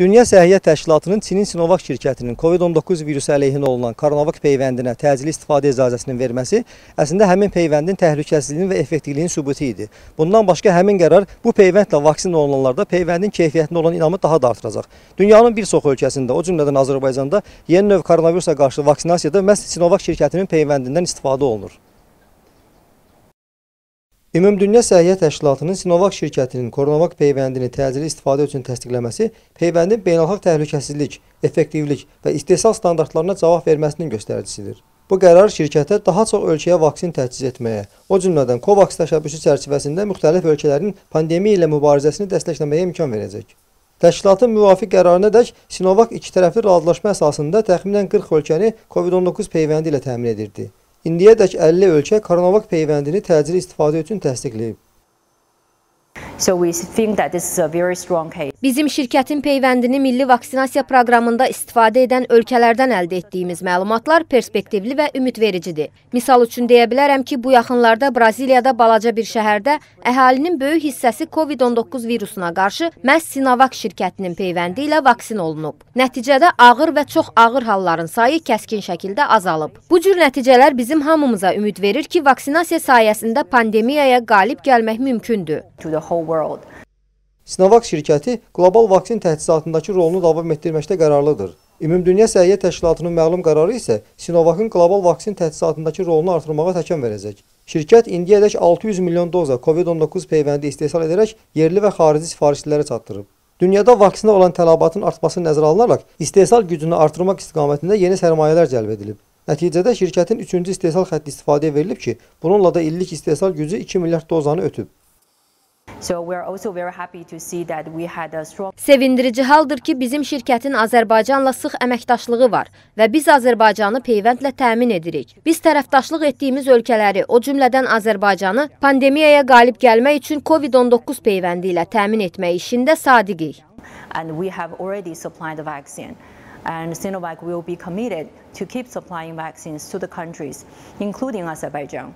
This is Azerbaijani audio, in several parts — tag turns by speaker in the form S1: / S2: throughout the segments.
S1: Dünya Səhiyyə Təşkilatının Çinin Sinovac şirkətinin COVID-19 virüsü əleyhinə olunan Koronavac peyvəndinə təcili istifadə icazəsinin verməsi əslində həmin peyvəndin təhlükəsizliyinin və effektivliyinin sübutu idi. Bundan başqa həmin qərar bu peyvəndlə vaksin olunanlarda peyvəndin keyfiyyətinə olan inamı daha da artıracaq. Dünyanın bir çox ölkəsində, o cümlədən Azərbaycanda yeni növ koronavirusa qarşı vaksinasiyada məhz Sinovac şirkətinin peyvəndindən istifadə olunur. Ümumdünya Səhiyyə Təşkilatının Sinovac şirkətinin koronavak peyvəndini təcili istifadə üçün təsdiqləməsi peyvəndin beynəlxalq təhlükəsizlik, effektivlik və istehsal standartlarına cavab verməsinin göstəricisidir. Bu qərar şirkətə daha çox ölkəyə vaksin təchiz etməyə, o cümlədən COVAX təşəbbüsü çərçivəsində müxtəlif ölkələrin pandemiya ilə mübarizəsini dəstəkləməyə imkan verəcək. Təşkilatın müvafiq qərarına dək Sinovac ikitərəfli razılaşma əsasında təxminən 40 ölkəni COVID-19 peyvəndi ilə təmin edirdi indiyədək 50 ölkə Koronavak peyvəndini təcili istifadə üçün təsdiqləyib. So we think
S2: that this is a very strong case. Bizim şirkətin peyvəndini milli vaksinasiya proqramında istifadə edən ölkələrdən əldə etdiyimiz məlumatlar perspektivli və ümidvericidir. Misal üçün deyə bilərəm ki, bu yaxınlarda Braziliyada balaca bir şəhərdə əhalinin böyük hissəsi COVID-19 virusuna qarşı məhz Sinovac şirkətinin peyvəndi ilə vaksin olunub. Nəticədə ağır və çox ağır halların sayı kəskin şəkildə azalıb. Bu cür nəticələr bizim hamımıza ümid verir ki, vaksinasiya sayəsində pandemiyaya qalib gəlmək mümkündür. To the whole world.
S1: Sinovac şirkəti qlobal vaksin təchizatındakı rolunu davam etdirməkdə qərarlıdır. Ümumdünya Səhiyyə Təşkilatının məlum qərarı isə Sinovacın qlobal vaksin təchizatındakı rolunu artırmağa təkan verəcək. Şirkət indiyədək 600 milyon doza COVID-19 peyvəndi istehsal edərək yerli və xarici sifarişçilərə çatdırıb. Dünyada vaksinə olan tələbatın artması nəzərə alınaraq istehsal gücünü artırmaq istiqamətində yeni sərmayələr cəlb edilib. Nəticədə şirkətin 3-cü istehsal xətti istifadəyə verilib ki, bununla da illik istehsal gücü 2 milyard dozanı ötüb.
S2: So we are also very happy to see that we had a strong Sevindirici haldır ki, bizim şirkətin Azərbaycanla sıx əməkdaşlığı var və biz Azərbaycanı peyvəndlə təmin edirik. Biz tərəfdaşlıq etdiyimiz ölkələri, o cümlədən Azərbaycanı pandemiyaya qalib gəlmək üçün COVID-19 peyvəndi ilə təmin etmək işində sadiqik. And we have already supplied the vaccine and Sinovac will be committed to keep supplying vaccines to the countries, including Azerbaijan.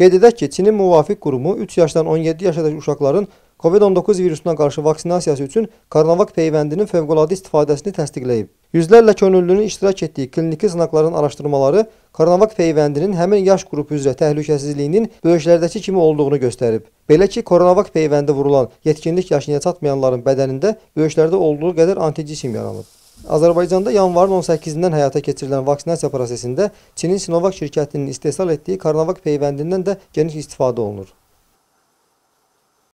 S1: Qeyd edək ki, Çinin müvafiq qurumu 3 yaşdan 17 yaşadakı uşaqların COVID-19 virusuna qarşı vaksinasiyası üçün Karnavak peyvəndinin fövqəladə istifadəsini təsdiqləyib. Yüzlərlə könüllünün iştirak etdiyi kliniki sınaqların araşdırmaları Karnavak peyvəndinin həmin yaş qrupu üzrə təhlükəsizliyinin böyüklərdəki kimi olduğunu göstərib. Belə ki, Koronavak peyvəndi vurulan yetkinlik yaşına çatmayanların bədənində böyüklərdə olduğu qədər antijisim yaranıb. Azərbaycanda yanvarın 18-dən həyata keçirilən vaksinasiya prosesində Çinin Sinovac şirkətinin istehsal etdiyi Karnavak peyvəndindən də geniş istifadə olunur.